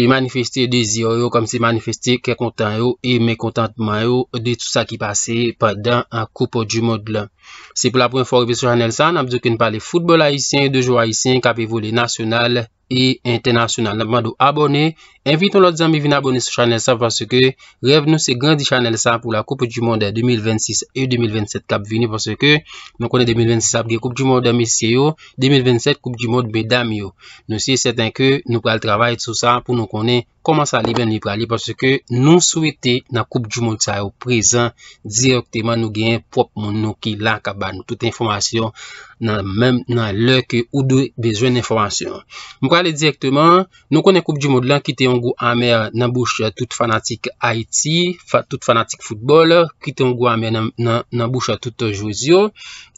E manifeste dezio yo kom se manifeste kekontan yo e mekontantman yo de tout sa ki pase padan an koupo di moud la. Se pou la pou informe sou chanel sa, nan apzouke nou pale foutbol haisyen, dejou haisyen, kape voule nasyonal e internasyonal. Nan apman nou abone, envitoun lout zan mi vin abone sou chanel sa, parce ke rev nou se grandi chanel sa pou la koupe du monde 2026 et 2027, tap veni parce ke nou konen 2026 apge koupe du monde amisye yo, 2027 koupe du monde bedam yo. Nou siye seten ke nou pral travay sou sa pou nou konen 2026. koman sa li ben li prali parce ke nou souwete nan koup di moud sa yo prezen direkte man nou gen pop moun nou ki lan ka ban nou tout informasyon nan men nan lèk ou dwe bezwen informasyon mwen prale direkte man nou konen koup di moud lan kite yon gou amè nan bouch tout fanatik Haiti tout fanatik futbol kite yon gou amè nan bouch tout Jozio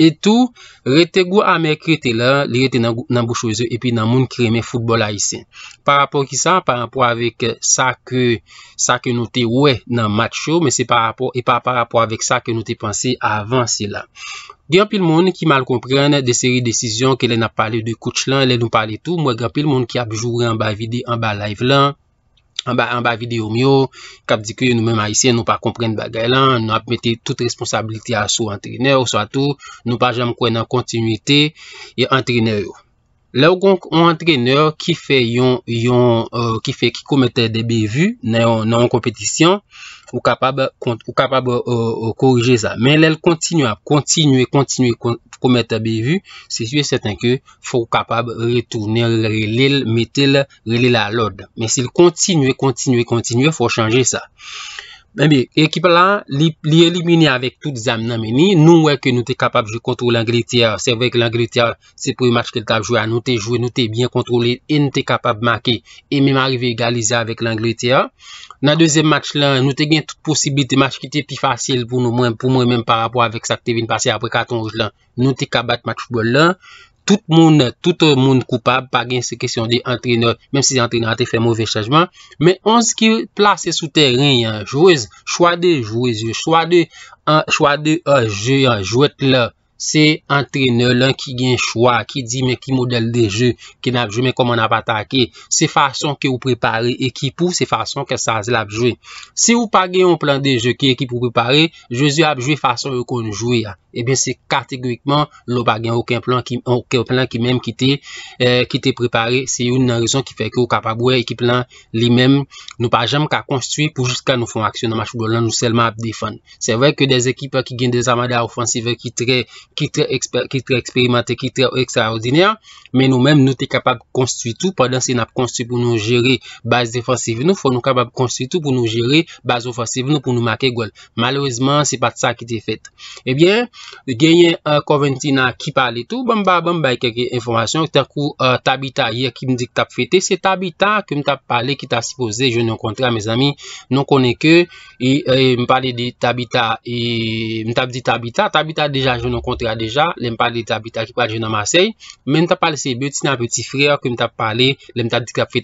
etou rete gou amè krete la li rete nan bouch Jozio epi nan moun kreme futbol Haitien par rapport ki sa par rapport avek sa ke nou te wè nan mat show me se pa rapor e pa pa rapor avek sa ke nou te pansi avansi la gen pil moun ki mal kompren de seri desisyon ke le nap pale de kouch lan le nou pale tou, mwen gen pil moun ki ap jou wè an ba vide an ba live lan an ba video myo kap di ki nou mema isye nou pa kompren bagay lan nou ap mette tout responsabilite a sou antrene ou sa tou nou pa jem kwen nan kontinuité e antrene ou La ou konk ou antreneur ki komete de bevu nan an kompetisyon ou kapab korije sa. Men lèl kontinu ap, kontinu e kontinu e komete bevu, se sou e setan ke fò kapab retounen, relil, metel, relila lòd. Men se lèl kontinu e kontinu e kontinu e fò chanje sa. Mwen bi, ekip la li elimini avèk tout zam nan meni, nou wèk nou te kapab jou kontro l'Angleterre, se wèk l'Angleterre se pou yon match ke ta jou a, nou te jou, nou te byen kontrole, e nou te kapab make, e mèm arrive egalize avèk l'Angleterre. Nan dezem match la, nou te gen tout posibilite match ki te pi fasyel pou nou mwen, pou mwen mèm par rapport avèk sa te vin pase apre katonj la, nou te kabat match bol la. Tout moun, tout euh, moun koupab pa gen se kesyon di antreneur, menm si antreneur ati fè mouvè chajman, men anz ki plase sou teren, jouèz, chwa de, jouèz, chwa de, chwa de, jouèz, euh, jouèz, Se entrene lan ki gen chwa, ki di men ki model de je, ki nan apjou men komon apatake, se fason ki ou prepare ekip ou, se fason ke sa zil apjou. Se ou pa gen yon plan de je ki ekip ou prepare, je zi apjou fason yon konjou ya. E eh ben se kategorikman, lou pa gen yon plan ki men ki te prepare. Se yon nan rezon ki fe ki ou kapabouye ekip lan li men, nou pa jem ka konstuit pou jiska nou fon aksyon nan machou bolan nou selman apde fan. Se vèk ke de ekip ki gen de zamade a ofansive ki tre ekip, ki tre eksperimenter, ki tre ekstraordiner, men nou men nou te kapab konstitou, padan se nap konstitou pou nou jere base defansive nou, fon nou kapab konstitou pou nou jere base offansive nou pou nou make gol, malouzman se pat sa ki te fet, e bien genye euh, konventi nan ki pale tou, bamba bamba, ekeke informasyon terkou euh, tabita, ye ki m dik tap fete, se tabita ke m tap pale ki ta si pose, je nou kontra, me zami nou kone ke, e me pale de tabita, e m tap di tabita, tabita deja, je nou kontra Mwen ta pal se buti nan peti frer Mwen ta pal se buti nan peti frer Mwen ta pal se buti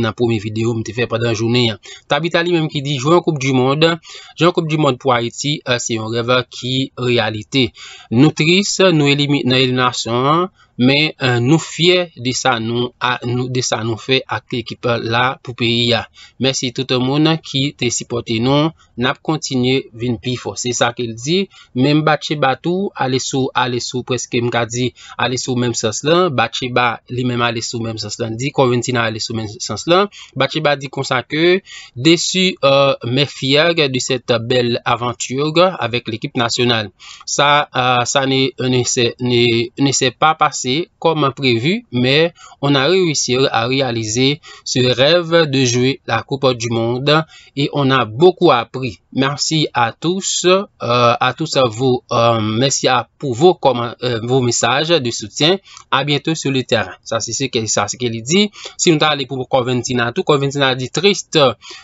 nan peti frer Tabita li menm ki di Jouan koup di moun Jouan koup di moun pou Haiti euh, Se yon revak ki realite Nou tris nou elimine Nou elimine men euh, nou fye de sa nou de sa nou fe ak ekipa la pou peyi ya. Mèsi tout moun ki te sipote nou nap kontinye vin pifo. Se sa ke l di, men batche batou ale sou, ale sou, pweske mga di ale sou mèm sens lan, batche bat li men ale sou mèm sens lan, di konventina ale sou mèm sens lan, batche bat di konsa ke, desu euh, mè fye gè di set bel aventur gè, avèk l'ekip nasyonal sa, euh, sa ne se pa pase comme prévu, mais on a réussi à réaliser ce rêve de jouer la Coupe du Monde et on a beaucoup appris. Merci à tous, euh, à tous à vous. Euh, merci pour vos, comment, euh, vos messages de soutien. À bientôt sur le terrain. Ça, c'est ce qu'elle dit. Si nous allons pour Coventina, tout Coventina dit triste,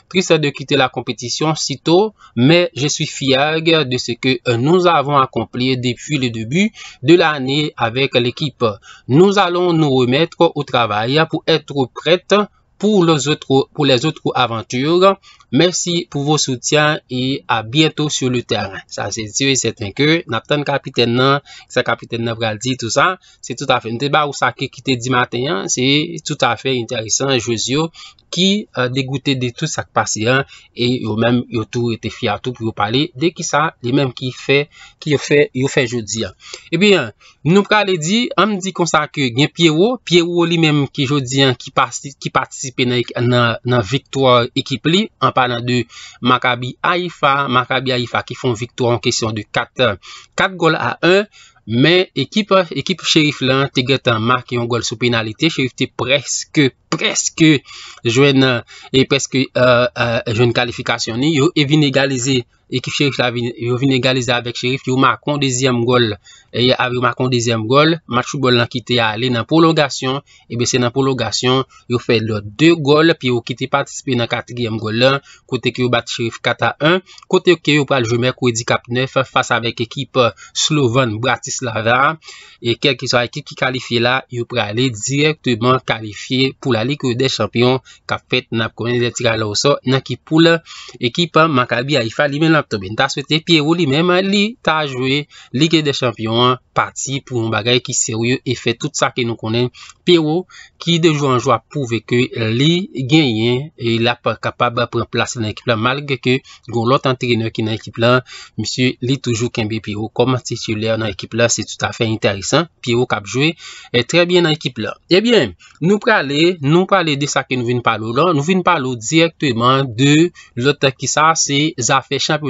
triste de quitter la compétition si tôt, mais je suis fier de ce que euh, nous avons accompli depuis le début de l'année avec l'équipe. Nous allons nous remettre au travail pour être prêtes pour les autres, pour les autres aventures. Merci pour vos soutiens et à bientôt sur le terrain. Ça, c'est sûr et certain que, n'attend capitaine pas sa capitaine nan dit tout ça, c'est tout à fait un débat où ça qui était dit matin, hein. c'est tout à fait intéressant, je ki euh, degouté de tout sa k pasi an, e yo mèm yo tou ete fiatou pou yo eh pale, de ki sa, li mèm ki yo fè jodi an. E bi, nou pralè di, am di konsa ke gen Piyewo, Piyewo li mèm ki jodi an, ki patisipe nan viktor ekip li, an palan de Makabi Haifa, Makabi Haifa ki fon viktor an kesyon de 4 gol a 1, an, Mè ekip chérif lan te get an mak yon gol sou penalite. Chérif te preske, preske e euh, euh, jwen kalifikasyon ni. Yo evin egalize chérif. ekip Cherif la yo vine egalize avek Cherif yo makon dezyem gol ye avyo makon dezyem gol, match ou bol la ki te ale nan prolongasyon ebe se nan prolongasyon, yo fe lor de gol, pi yo ki te patispe nan katigyem gol la, kote ki yo bat Cherif 4-1 kote ki yo pral jume kou edi 4-9, fasa avek ekip Slovan Bratislava e kel ki so ekip ki kalifi la, yo pral ale direktman kalifi pou la lik ou de champion, ka fet nap kou ene de tiga la ou so, nan ki pou la ekip man kalbi a ifa, li men la Apto ben ta swete, Piero li menman li ta jwe Ligue de champion Parti pou m bagay ki seriou E fe tout sa ke nou konen Piero ki de jouan joua pouve ke Li genyen E la kapab preplase nan ekip la Malge ke goun lot an trener ki nan ekip la Misi li toujou kembe Piero Kom titulè nan ekip la, se tout afe Interesan, Piero kap jwe E tre bien nan ekip la Ebyen, nou prale de sa ke nou vin palo Nou vin palo direktoyman De lot ki sa se za fe champion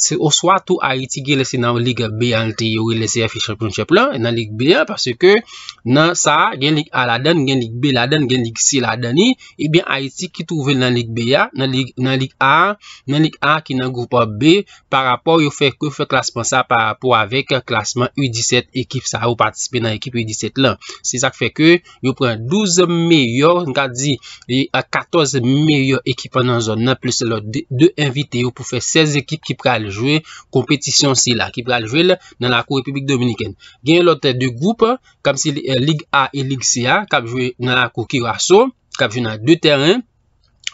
se oswa tou Aiti ge lese nan lig B anlite yo we lese ya fi chanpounche plan nan lig B, parce ke nan sa gen lig A la den, gen lig B la den gen lig C la deni, ebyen Aiti ki touve nan lig B ya, nan lig A, nan lig A ki nan group B, par rapport yo fe kou fe klasman sa par rapport avek klasman U17 ekip sa ou patispe nan ekip U17 lan, se sak fe ke yo pren 12 meyor, nka di 14 e, meyor ekip anan zon nan, plus lor 2 invite yo pou fe 16 ekip ki pre al jwe kompetisyon si la, ki pral jwe nan la kou Republik Dominikèn. Gen lote de goup, kam si euh, lig A et lig si A, kam jwe nan la kou Kiraso, kam jwe nan de terren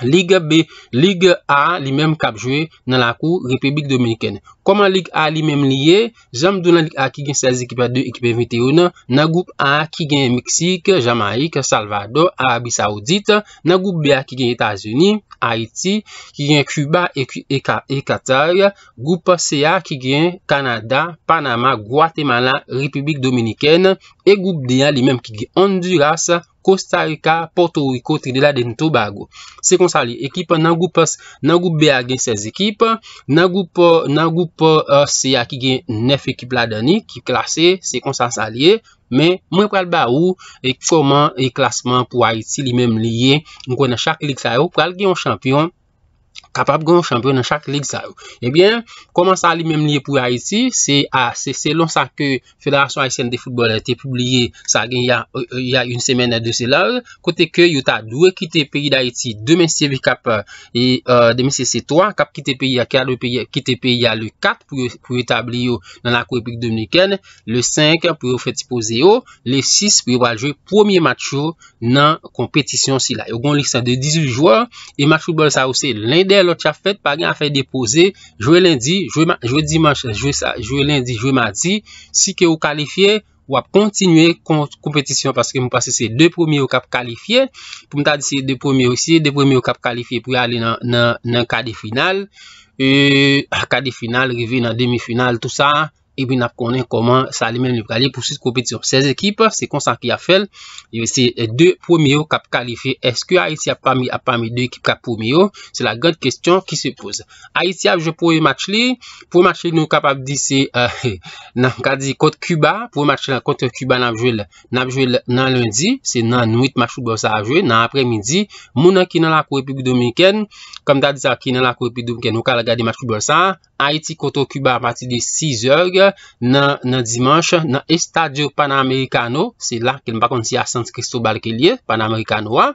Liga B, Liga A, li menm kapjwe nan lakou Republik Dominikene. Koman Liga A, li menm liye? Jamdou nan Liga A, ki gen 16 ekipa 2, ekipa 21. Nan goup A, ki gen Meksik, Jamaik, Salvador, Arabi Saudit. Nan goup B, ki gen Etasuni, Haiti. Ki gen Cuba, Ekater. Goup C, ki gen Kanada, Panama, Guatemala, Republik Dominikene. E goup D, ki gen Honduras, Honduras. Costa Rica, Porto Rico, Trinidad en Tobago. Sekonsalye, ekip nan goupes, nan goup beya gen sez ekip, nan goup se ya ki gen nef ekip la dani, ki klasye, sekonsalye, men mwen pral ba ou, e koman e klasman pou a iti li menm liye, mwen konen chak lik sa yo, pral gen yon champyon, kapap gon chanpè nan chak lig sa ou. Ebyen, eh koman sa li mem liye pou Haiti, se lan sa ke Federasyon Haitienne de Football a te poubliye sa gen ya yon semen de selan, kote ke yon ta dwe ki te peyi da Haiti, demen sevi kap demen se se toa, kap ki te peyi a le 4 pou etabli yo nan la Koepik Dominikèn, le 5 pou ou feti poze yo, le 6 pou yon va jwe premier match ou nan kompetisyon si la. Yo gon lik sa de 18 jouan, e match football sa ou se lindè lo chafet pa gen a fè depose jouè lindy, jouè dimanche jouè sa, jouè lindy, jouè mardi si ke ou kalifiè wap kontinuè kompetisyon paske mwen passe se de poumi ou kap kalifiè pou mwen ta disi de poumi ou kap kalifiè pou y alè nan kade final e kade final revè nan demi final tout sa E bin ap konen koman sali men li prale Pousi skopit yon 16 ekip Se konsan ki a fel Se 2 pwomeyo kap kalife Eske Aiti ap pwamey 2 ekip kap pwomeyo Se la god kestyon ki se pose Aiti ap je pwoye match li Pwoye match li nou kap ap di se Nan kadi kote kuba Pwoye match li kote kuba nan ap jwele Nan ap jwele nan lundi Se nan nouit match kuborsan ap jwele Nan apre midi Mounan ki nan la kowe pi bi domeniken Kom da di sa ki nan la kowe pi domeniken Nou ka la gade match kuborsan Aiti koto kuba pati de 6 orge nan Dimanche nan Estadio Panamericano, se la ki nan pa konti a San Cristobal ke liye, Panamericano a,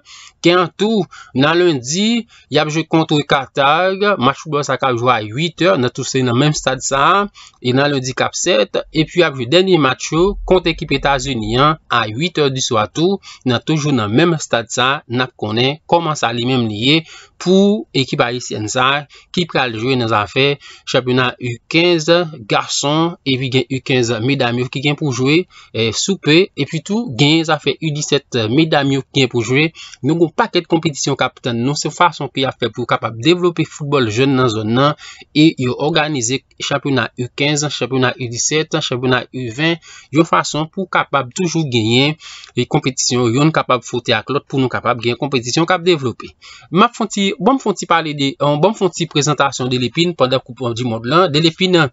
ki an tou nan lundi, yabjou kontou e katarg, machou blan sa ka jou a 8 or, nan tou se nan menm stadisa a, e nan lundi kap 7, e pi yabjou denye machou kont ekip Etasunian a 8 or diswa tou, nan tou jou nan menm stadisa a, nap konen, koman sa li menm liye, pou ekipari senzal ki pral jwe nan zafè. Championat U15, garson evi gen U15, medam yo ki gen pou jwe eh, soupe, epi tout gen zafè U17, medam yo ki gen pou jwe nou goun paket kompetisyon kapitan nou se fason ki a fè pou kapab devlopè foutbol jwenn nan zon nan e yo organize championat U15 championat U17, championat U20 yo fason pou kapab toujou genyen le kompetisyon yo nou kapab fote ak lot pou nou kapab gen kompetisyon kap devlopè. Map fonti Ou bom fon ti pale de, ou euh, bom fon ti prezentasyon de l'épine pwanda koupon di mod lan. De l'épine,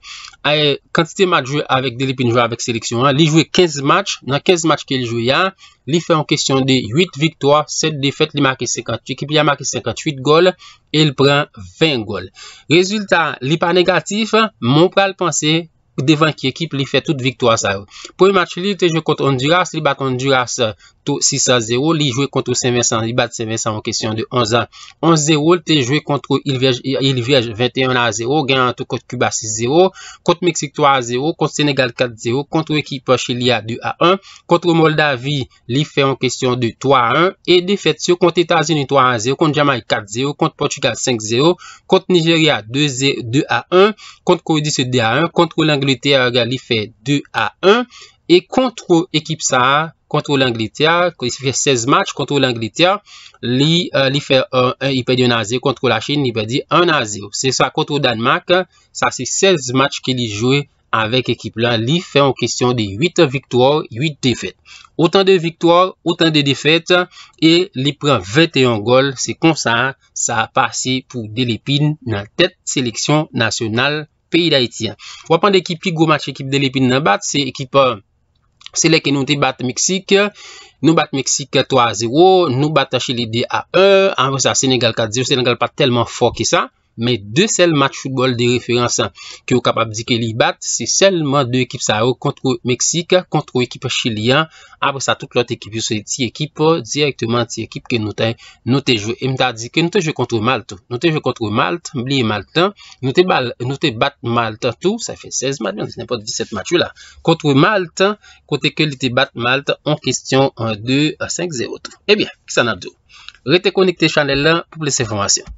kantite euh, mat jwè avèk de l'épine jwè avèk seleksyon an, li jwè 15 match. Nan 15 match ke li jwè yan, li fè an kestyon de 8 viktwa, 7 defèt, li makè 58, ki pi ya makè 58 gol, el pran 20 gol. Rezultat, li pa negatif, moun pral pansè, ou devan ki ekip li fè tout viktwa sa ou. Po y match li, te jwè kont Onduras, li bak Onduras, 6-0, li jwe kontro Saint Vincent li bat Saint Vincent en kesyon de 11-0 li te jwe kontro Ilvege 21-0, gen an to kontro Cuba 6-0, kontro Mexique 3-0 kontro Senegal 4-0, kontro ekip Pochili a 2-1, kontro Moldavi li fe en kesyon de 3-1 e defet se kontro Etats-Unis 3-0 kontro Jamaï 4-0, kontro Portugal 5-0 kontro Nigeria 2-1 kontro Kouridis 2-1 kontro Langleterre li fe 2-1 e kontro ekip Saha kontro l'Anglitea, kwen se fè 16 match kontro l'Anglitea, li fè euh, 1-1, li pè di 1-0 kontro la Chine li pè di 1-0, se sa kontro Danmak sa se 16 match ki li jwè avèk ekip lan, li fè an kestyon de 8 victoire, 8 defète, otan de victoire, otan de defète, e li prè 21 gol, se konsan sa apasè pou Délépine nan tèt seleksyon nasyonal pèy d'Haïtien. Fwa pan de ekip ki gomatch ekip Délépine nan bat, se ekip an Se le ke nou te bat Meksik, nou bat Meksik 3-0, nou bat Achili D.A.E. Anvo sa Senegal 4-0, Senegal pa telman fok ki sa. Mèy 2 sel mat choubol de referansan ki ou kapab di ke li bat, se selman 2 ekip sa ou kontro Meksika, kontro ekip chilyan, apre sa tout lot ekip, yo se ti ekip, direktman ti ekip ke nou ten nou te jou. E mda di ke nou te jou kontro Malte, nou te jou kontro Malte, li Malten, nou te bat Malte tout, sa fe 16 mat, nèm pot 17 mat chou la. Kontro Malte, kontre ke li te bat Malte, on kestyon 1, 2, 5, 0, 3. Ebyen, ki san a do? Retekonekte chanel la pou ples informasyon.